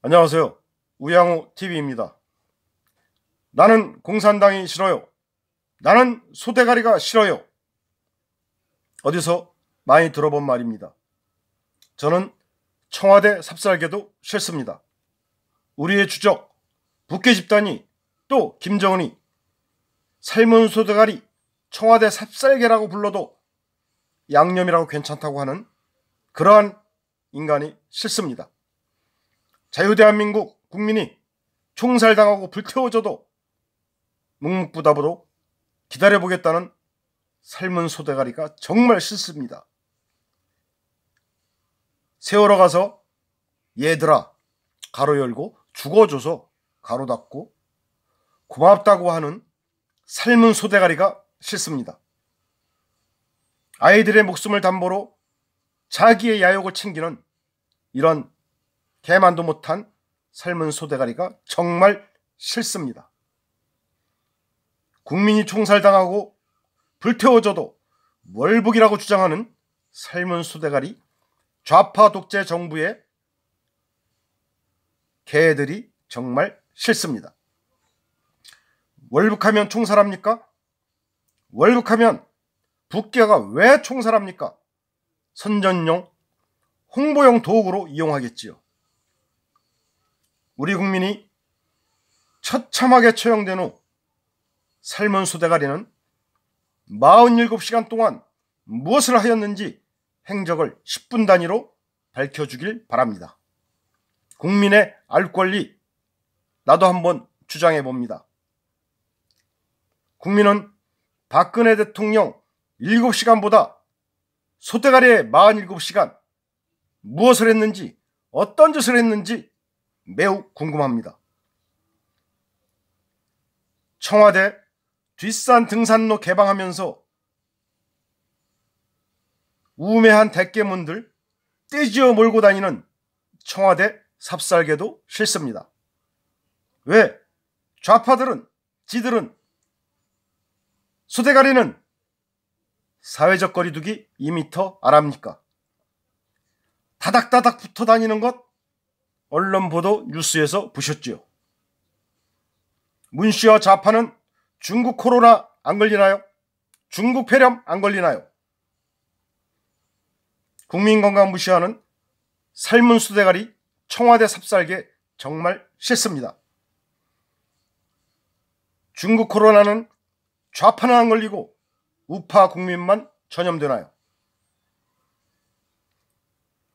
안녕하세요. 우양우 TV입니다. 나는 공산당이 싫어요. 나는 소대가리가 싫어요. 어디서 많이 들어본 말입니다. 저는 청와대 삽살개도 싫습니다. 우리의 주적 북계 집단이 또 김정은이 삶은 소대가리 청와대 삽살개라고 불러도 양념이라고 괜찮다고 하는 그러한 인간이 싫습니다. 자유대한민국 국민이 총살당하고 불태워져도 묵묵부답으로 기다려보겠다는 삶은 소대가리가 정말 싫습니다. 세월호 가서 얘들아 가로 열고 죽어줘서 가로 닫고 고맙다고 하는 삶은 소대가리가 싫습니다. 아이들의 목숨을 담보로 자기의 야욕을 챙기는 이런 개만도 못한 삶은 소대가리가 정말 싫습니다. 국민이 총살당하고 불태워져도 월북이라고 주장하는 삶은 소대가리 좌파 독재 정부의 개들이 정말 싫습니다. 월북하면 총살합니까? 월북하면 북괴가 왜 총살합니까? 선전용, 홍보용 도구로 이용하겠지요. 우리 국민이 처참하게 처형된 후 삶은 소대가리는 47시간 동안 무엇을 하였는지 행적을 10분 단위로 밝혀주길 바랍니다. 국민의 알 권리 나도 한번 주장해 봅니다. 국민은 박근혜 대통령 7시간보다 소대가리의 47시간 무엇을 했는지 어떤 짓을 했는지 매우 궁금합니다. 청와대 뒷산 등산로 개방하면서 우매한 대깨문들 떼지어 몰고 다니는 청와대 삽살개도 싫습니다. 왜? 좌파들은 지들은 소대가리는 사회적 거리두기 2m 아랍니까? 다닥다닥 붙어 다니는 것 언론 보도 뉴스에서 보셨지요. 문 씨와 좌파는 중국 코로나 안 걸리나요? 중국 폐렴 안 걸리나요? 국민 건강 무시하는 삶은 수대가리 청와대 삽살개 정말 싫습니다. 중국 코로나는 좌파는 안 걸리고 우파 국민만 전염되나요?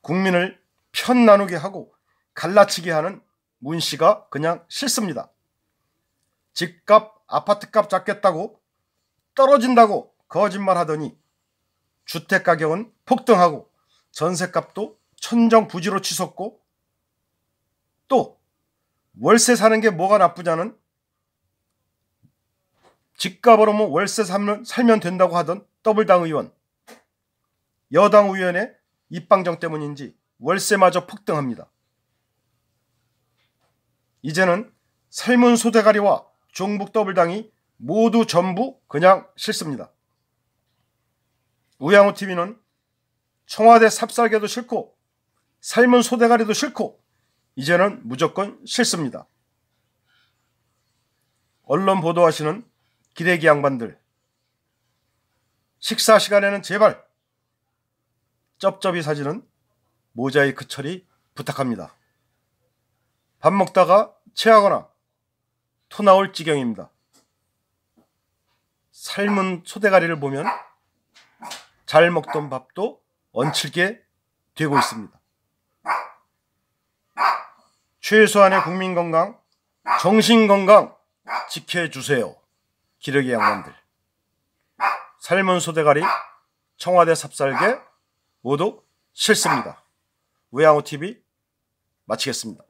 국민을 편 나누게 하고 갈라치기 하는 문 씨가 그냥 싫습니다. 집값, 아파트값 잡겠다고 떨어진다고 거짓말 하더니 주택가격은 폭등하고 전세값도 천정부지로 치솟고 또 월세 사는 게 뭐가 나쁘냐는 집값으로면 뭐 월세 살면, 살면 된다고 하던 더블당 의원 여당 의원의 입방정 때문인지 월세마저 폭등합니다. 이제는 삶은 소대가리와 종북 더블당이 모두 전부 그냥 싫습니다. 우양호 TV는 청와대 삽살개도 싫고 삶은 소대가리도 싫고 이제는 무조건 싫습니다. 언론 보도하시는 기대기 양반들 식사 시간에는 제발 쩝쩝이 사진은 모자이크 처리 부탁합니다. 밥 먹다가 체하거나 토 나올 지경입니다. 삶은 소대가리를 보면 잘 먹던 밥도 얹힐게 되고 있습니다. 최소한의 국민 건강, 정신 건강 지켜주세요. 기러기 양반들. 삶은 소대가리, 청와대 삽살개 모두 싫습니다. 우양호TV 마치겠습니다.